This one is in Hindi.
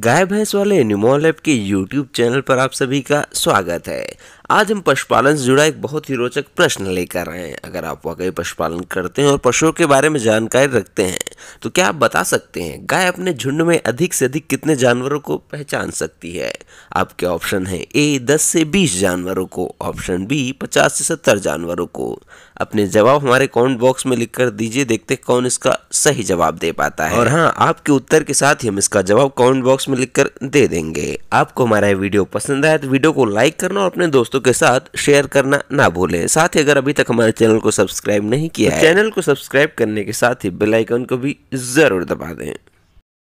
गाय भैंस वाले एनिमल लैब के यूट्यूब चैनल पर आप सभी का स्वागत है आज हम पशुपालन से जुड़ा एक बहुत ही रोचक प्रश्न लेकर आए हैं अगर आप वाकई पशुपालन करते हैं और पशुओं के बारे में जानकारी रखते हैं तो क्या आप बता सकते हैं गाय अपने झुंड में अधिक से अधिक कितने जानवरों को पहचान सकती है आपके ऑप्शन है ए दस से बीस जानवरों को ऑप्शन बी पचास से सत्तर जानवरों को अपने जवाब हमारे कमेंट बॉक्स में लिखकर दीजिए देखते कौन इसका सही जवाब दे पाता है और हाँ आपके उत्तर के साथ ही हम इसका जवाब कमेंट बॉक्स बॉक्स में लिख कर दे देंगे आपको हमारा ये वीडियो पसंद आया तो वीडियो को लाइक करना और अपने दोस्तों के साथ शेयर करना ना भूले साथ ही अगर अभी तक हमारे चैनल को सब्सक्राइब नहीं किया तो चैनल को सब्सक्राइब करने के साथ ही बेलाइकन को भी ज़रूर दबा दें